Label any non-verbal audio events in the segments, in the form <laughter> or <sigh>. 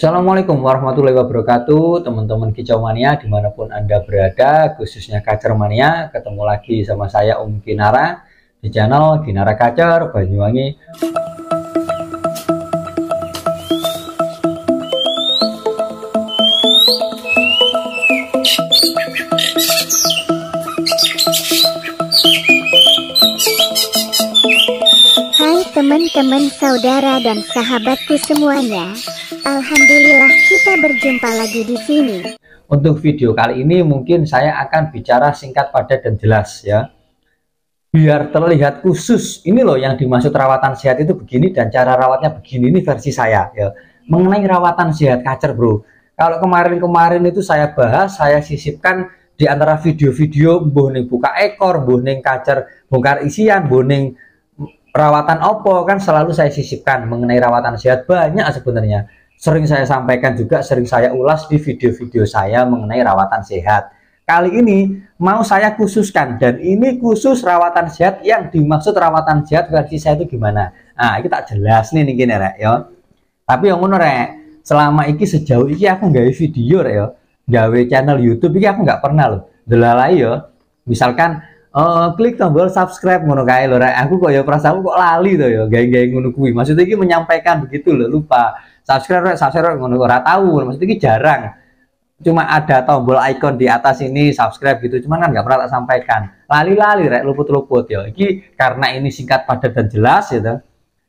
Assalamualaikum warahmatullahi wabarakatuh teman-teman kicau mania dimanapun anda berada khususnya kacer mania ketemu lagi sama saya Om Kinara di channel Kinara Kacer Banyuwangi Hai teman-teman saudara dan sahabatku semuanya Alhamdulillah kita berjumpa lagi di sini. Untuk video kali ini mungkin saya akan bicara singkat padat dan jelas ya. Biar terlihat khusus, ini loh yang dimaksud rawatan sehat itu begini dan cara rawatnya begini, ini versi saya ya. Mengenai rawatan sehat kacer bro, kalau kemarin-kemarin itu saya bahas, saya sisipkan di antara video-video boning buka ekor, boning kacer, bongkar isian, boning perawatan opo kan selalu saya sisipkan mengenai rawatan sehat banyak sebenarnya sering saya sampaikan juga, sering saya ulas di video-video saya mengenai rawatan sehat. Kali ini mau saya khususkan dan ini khusus rawatan sehat yang dimaksud rawatan sehat versi saya itu gimana. Nah, ini tak jelas nih nih gini rek ya. Tapi yang ngono rek, selama ini sejauh ini aku nggak video rek ya. Gawe channel YouTube ini aku nggak pernah loh. Delalai yo Misalkan uh, klik tombol subscribe ngono kae lho Aku kok ya perasaanku kok lali to ya gawe-gawe ngono kuwi. Maksudnya iki menyampaikan begitu lho lupa. Subscribe rek, subscribe ngono ora tahu. Maksudnya iki jarang. Cuma ada tombol icon di atas ini subscribe gitu. Cuman kan nggak pernah tak sampaikan. Lali-lali rek, luput-luput ya. Iki karena ini singkat padat dan jelas gitu.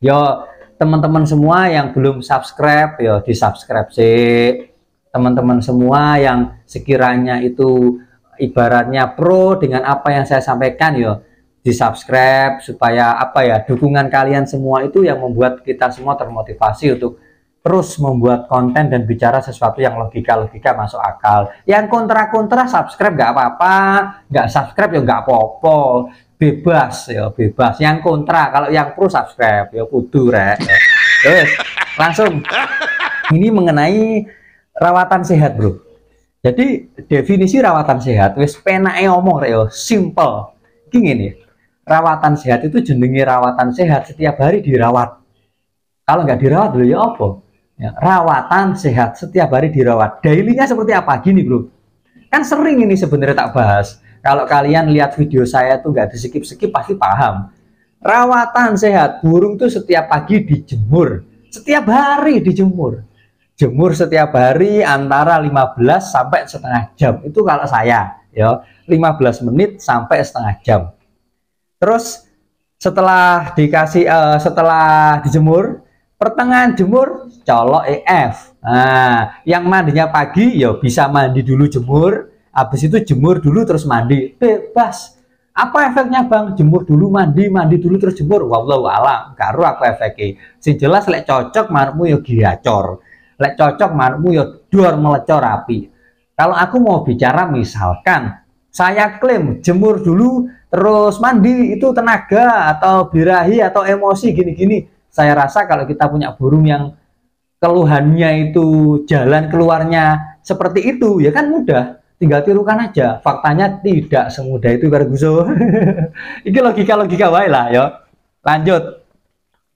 Ya teman-teman semua yang belum subscribe ya di subscribe sih teman-teman semua yang sekiranya itu ibaratnya pro dengan apa yang saya sampaikan ya di subscribe supaya apa ya dukungan kalian semua itu yang membuat kita semua termotivasi untuk terus membuat konten dan bicara sesuatu yang logika-logika masuk akal. Yang kontra-kontra subscribe nggak apa-apa, nggak subscribe ya nggak popo, bebas ya bebas. Yang kontra kalau yang pro subscribe ya kudu rek. Terus langsung ini mengenai rawatan sehat bro. Jadi definisi rawatan sehat wis penake omong rek simple. Iki ngene. Rawatan sehat itu jenenge rawatan sehat setiap hari dirawat. Kalau nggak dirawat dulu ya apa? Ya, rawatan sehat setiap hari dirawat. Dailynya seperti apa? Gini bro, kan sering ini sebenarnya tak bahas. Kalau kalian lihat video saya tuh nggak di skip skip pasti paham. Rawatan sehat burung tuh setiap pagi dijemur, setiap hari dijemur jemur setiap hari antara 15 sampai setengah jam. Itu kalau saya ya, 15 menit sampai setengah jam. Terus setelah dikasih uh, setelah dijemur, pertengahan jemur colok EF. Nah, yang mandinya pagi ya bisa mandi dulu jemur, habis itu jemur dulu terus mandi. Bebas. Apa efeknya Bang? Jemur dulu mandi, mandi dulu terus jemur. Wallahu alam, karo aku efeknya. Sing jelas lek cocok marmu ya giacor lek cocok manukmu ya dur melecor rapi kalau aku mau bicara misalkan saya klaim jemur dulu terus mandi itu tenaga atau birahi atau emosi gini-gini saya rasa kalau kita punya burung yang keluhannya itu jalan keluarnya seperti itu ya kan mudah tinggal tirukan aja faktanya tidak semudah itu Guzo <laughs> ini logika-logika baik lah ya lanjut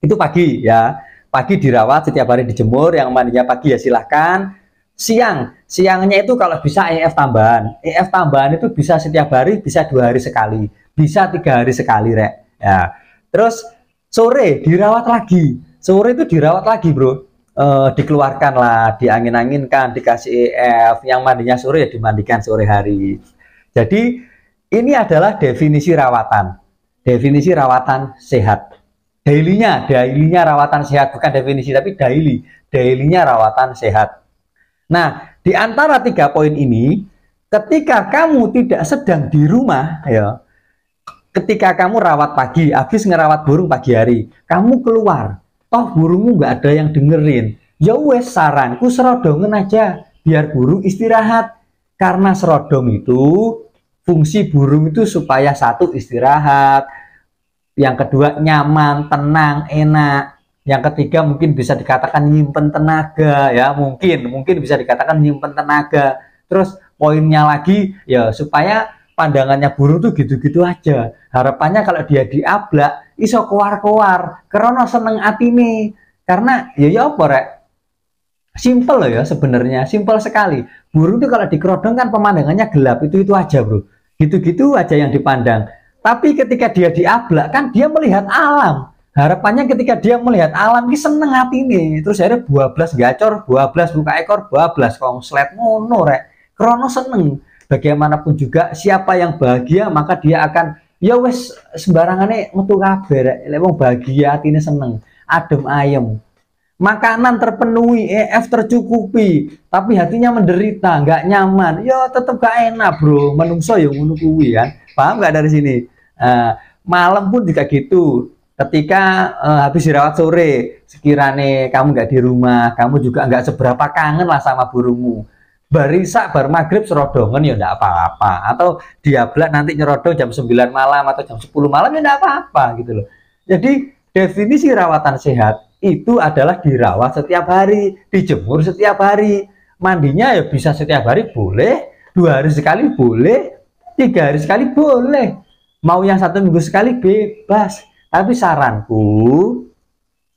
itu pagi ya pagi dirawat setiap hari dijemur yang mandinya pagi ya silahkan siang siangnya itu kalau bisa EF tambahan EF tambahan itu bisa setiap hari bisa dua hari sekali bisa tiga hari sekali rek ya terus sore dirawat lagi sore itu dirawat lagi bro e, dikeluarkan lah diangin-anginkan dikasih EF yang mandinya sore ya dimandikan sore hari jadi ini adalah definisi rawatan definisi rawatan sehat dailynya dailynya rawatan sehat bukan definisi tapi daily, dailynya rawatan sehat. Nah, di antara tiga poin ini, ketika kamu tidak sedang di rumah, ya, ketika kamu rawat pagi, habis ngerawat burung pagi hari, kamu keluar, toh burungmu nggak ada yang dengerin, ya wes saranku serodongen aja, biar burung istirahat. Karena serodong itu fungsi burung itu supaya satu istirahat, yang kedua nyaman tenang enak yang ketiga mungkin bisa dikatakan nyimpen tenaga ya mungkin mungkin bisa dikatakan nyimpen tenaga terus poinnya lagi ya supaya pandangannya burung tuh gitu-gitu aja harapannya kalau dia diablak iso keluar-keluar karena seneng hati nih karena ya ya apa rek simple loh ya sebenarnya simple sekali burung tuh kalau dikerodong kan pemandangannya gelap itu itu aja bro gitu-gitu aja yang dipandang tapi ketika dia diablak kan dia melihat alam. Harapannya ketika dia melihat alam ini seneng hati ini. Terus akhirnya buah belas gacor, buah belas buka ekor, buah belas kongslet ngono rek. Krono seneng. Bagaimanapun juga siapa yang bahagia maka dia akan ya wes sembarangan metu kabeh rek. Lek wong bahagia hatinya seneng, adem ayem. Makanan terpenuhi, EF tercukupi, tapi hatinya menderita, nggak nyaman. Ya tetap gak enak, Bro. Menungso ya menunggu kan. Paham nggak dari sini? Eh, malam pun juga gitu. Ketika uh, habis dirawat sore, sekiranya kamu nggak di rumah, kamu juga nggak seberapa kangen lah sama burungmu. Barisa bar maghrib serodongan ya enggak apa-apa atau diablak nanti nyerodong jam 9 malam atau jam 10 malam ya enggak apa-apa gitu loh. Jadi definisi rawatan sehat itu adalah dirawat setiap hari, dijemur setiap hari, mandinya ya bisa setiap hari boleh, dua hari sekali boleh, tiga hari sekali boleh mau yang satu minggu sekali bebas tapi saranku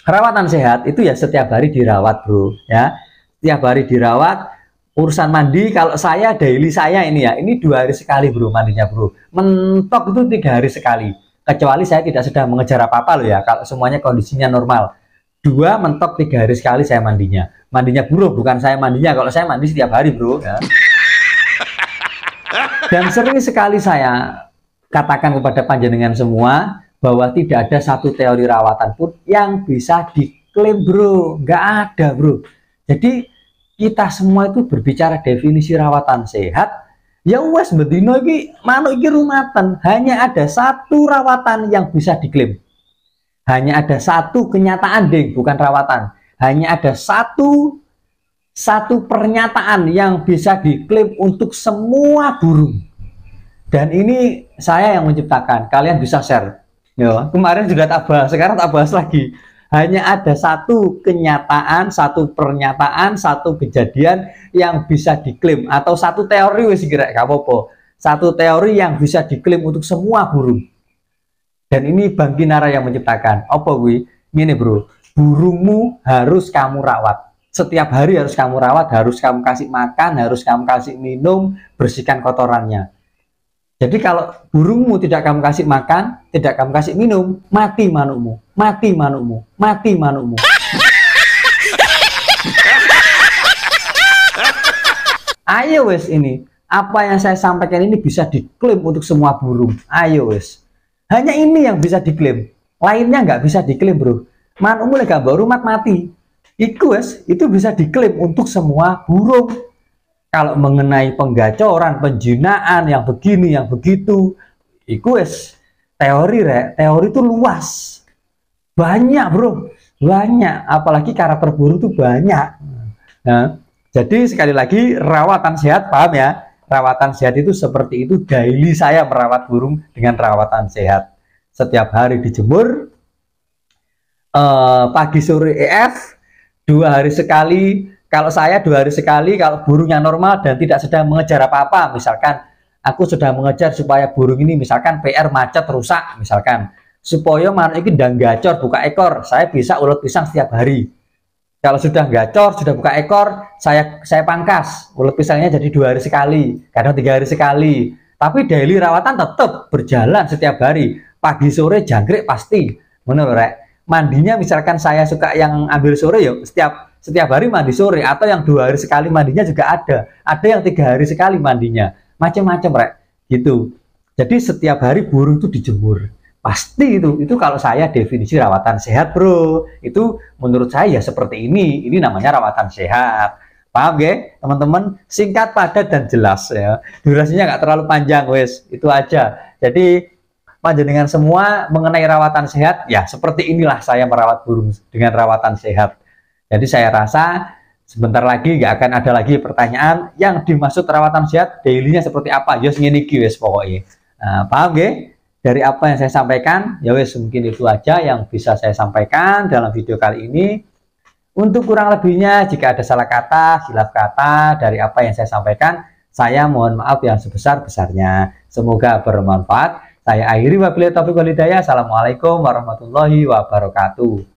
perawatan sehat itu ya setiap hari dirawat bro ya setiap hari dirawat urusan mandi kalau saya daily saya ini ya ini dua hari sekali bro mandinya bro mentok itu tiga hari sekali kecuali saya tidak sedang mengejar apa-apa loh ya kalau semuanya kondisinya normal dua mentok tiga hari sekali saya mandinya mandinya bro bukan saya mandinya kalau saya mandi setiap hari bro ya. dan sering sekali saya katakan kepada panjenengan semua bahwa tidak ada satu teori rawatan pun yang bisa diklaim bro nggak ada bro jadi kita semua itu berbicara definisi rawatan sehat ya wes bedino ini manuk iki rumatan hanya ada satu rawatan yang bisa diklaim hanya ada satu kenyataan deh bukan rawatan hanya ada satu satu pernyataan yang bisa diklaim untuk semua burung dan ini saya yang menciptakan. Kalian bisa share. Ya, kemarin juga tak bahas, sekarang tak bahas lagi. Hanya ada satu kenyataan, satu pernyataan, satu kejadian yang bisa diklaim atau satu teori wis kira apa-apa. Satu teori yang bisa diklaim untuk semua burung. Dan ini Bang Kinara yang menciptakan. Apa gue? Gini bro, burungmu harus kamu rawat. Setiap hari harus kamu rawat, harus kamu kasih makan, harus kamu kasih minum, bersihkan kotorannya jadi kalau burungmu tidak kamu kasih makan, tidak kamu kasih minum, mati manukmu, mati manukmu, mati manukmu. Ayo wes ini, apa yang saya sampaikan ini bisa diklaim untuk semua burung. Ayo wes. Hanya ini yang bisa diklaim. Lainnya nggak bisa diklaim bro. Manukmu lega baru mat mati. Iku wes, itu bisa diklaim untuk semua burung kalau mengenai penggacoran, penjinaan yang begini, yang begitu, itu es teori rek, teori itu luas, banyak bro, banyak, apalagi karakter burung itu banyak. Nah, jadi sekali lagi rawatan sehat paham ya, rawatan sehat itu seperti itu daily saya merawat burung dengan rawatan sehat, setiap hari dijemur, eh, pagi sore EF, dua hari sekali kalau saya dua hari sekali, kalau burungnya normal dan tidak sedang mengejar apa-apa, misalkan aku sudah mengejar supaya burung ini misalkan PR macet rusak, misalkan supaya manuk ini tidak gacor buka ekor, saya bisa ulet pisang setiap hari. Kalau sudah gacor, sudah buka ekor, saya saya pangkas ulet pisangnya jadi dua hari sekali, kadang tiga hari sekali. Tapi daily rawatan tetap berjalan setiap hari, pagi sore jangkrik pasti, menurut rek. Mandinya misalkan saya suka yang ambil sore yuk, setiap setiap hari mandi sore atau yang dua hari sekali mandinya juga ada ada yang tiga hari sekali mandinya macam-macam rek gitu jadi setiap hari burung itu dijemur pasti itu itu kalau saya definisi rawatan sehat bro itu menurut saya ya seperti ini ini namanya rawatan sehat paham ya teman-teman singkat padat dan jelas ya durasinya nggak terlalu panjang wes itu aja jadi panjenengan semua mengenai rawatan sehat ya seperti inilah saya merawat burung dengan rawatan sehat jadi saya rasa sebentar lagi nggak akan ada lagi pertanyaan yang dimaksud rawatan sehat dailynya seperti apa. Yos ngene iki wis pokoknya. Nah, paham nggih? Dari apa yang saya sampaikan, ya wis mungkin itu aja yang bisa saya sampaikan dalam video kali ini. Untuk kurang lebihnya, jika ada salah kata, silap kata dari apa yang saya sampaikan, saya mohon maaf yang sebesar-besarnya. Semoga bermanfaat. Saya akhiri wabillahi taufiq walhidayah. Assalamualaikum warahmatullahi wabarakatuh.